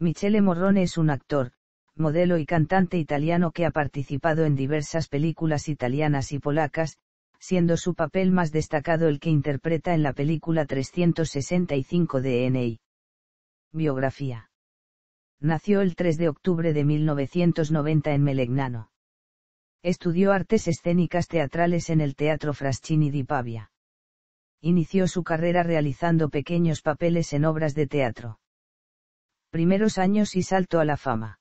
Michele Morrone es un actor, modelo y cantante italiano que ha participado en diversas películas italianas y polacas, siendo su papel más destacado el que interpreta en la película 365 de Biografía. Nació el 3 de octubre de 1990 en Melegnano. Estudió artes escénicas teatrales en el Teatro Fraschini di Pavia. Inició su carrera realizando pequeños papeles en obras de teatro primeros años y salto a la fama.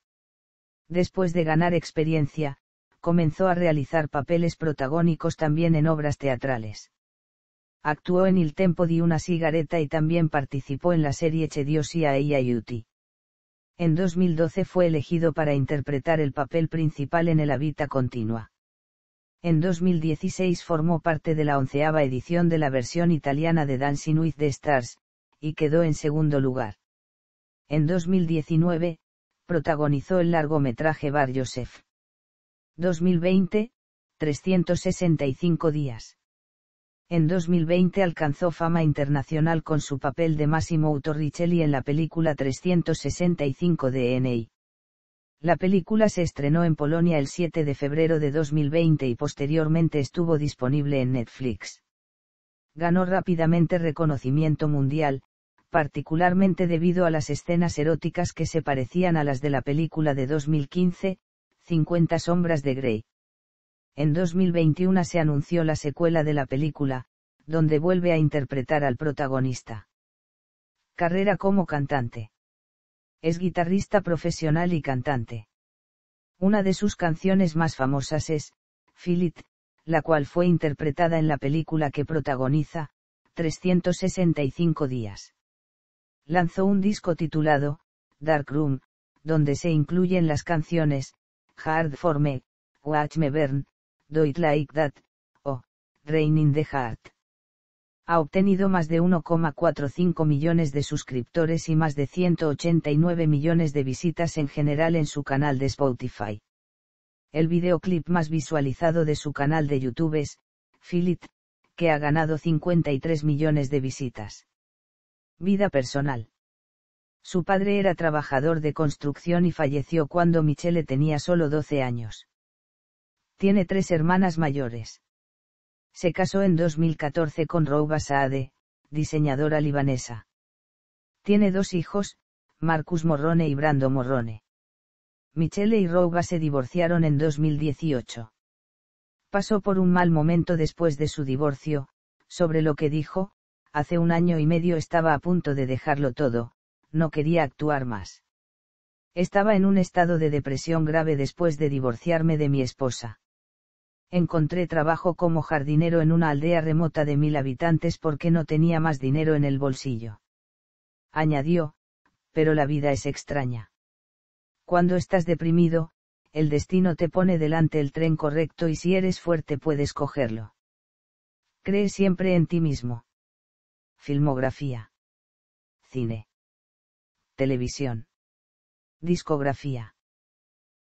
Después de ganar experiencia, comenzó a realizar papeles protagónicos también en obras teatrales. Actuó en Il Tempo di una cigareta y también participó en la serie Che Dios y Aiuti. En 2012 fue elegido para interpretar el papel principal en El Habita Continua. En 2016 formó parte de la onceava edición de la versión italiana de Dancing with the Stars, y quedó en segundo lugar. En 2019, protagonizó el largometraje Bar Joseph. 2020, 365 días. En 2020 alcanzó fama internacional con su papel de Massimo Uttorricelli en la película 365 DNI. La película se estrenó en Polonia el 7 de febrero de 2020 y posteriormente estuvo disponible en Netflix. Ganó rápidamente reconocimiento mundial, particularmente debido a las escenas eróticas que se parecían a las de la película de 2015, 50 sombras de Grey. En 2021 se anunció la secuela de la película, donde vuelve a interpretar al protagonista. Carrera como cantante. Es guitarrista profesional y cantante. Una de sus canciones más famosas es, Philip, la cual fue interpretada en la película que protagoniza, 365 días lanzó un disco titulado, Dark Room, donde se incluyen las canciones, Hard for Me, Watch Me Burn, Do It Like That, o, Rain in the Heart. Ha obtenido más de 1,45 millones de suscriptores y más de 189 millones de visitas en general en su canal de Spotify. El videoclip más visualizado de su canal de YouTube es, Philip, que ha ganado 53 millones de visitas. Vida personal. Su padre era trabajador de construcción y falleció cuando Michele tenía solo 12 años. Tiene tres hermanas mayores. Se casó en 2014 con Rouba Saade, diseñadora libanesa. Tiene dos hijos, Marcus Morrone y Brando Morrone. Michele y Rouba se divorciaron en 2018. Pasó por un mal momento después de su divorcio, sobre lo que dijo, hace un año y medio estaba a punto de dejarlo todo, no quería actuar más. Estaba en un estado de depresión grave después de divorciarme de mi esposa. Encontré trabajo como jardinero en una aldea remota de mil habitantes porque no tenía más dinero en el bolsillo. Añadió, pero la vida es extraña. Cuando estás deprimido, el destino te pone delante el tren correcto y si eres fuerte puedes cogerlo. Cree siempre en ti mismo. Filmografía. Cine. Televisión. Discografía.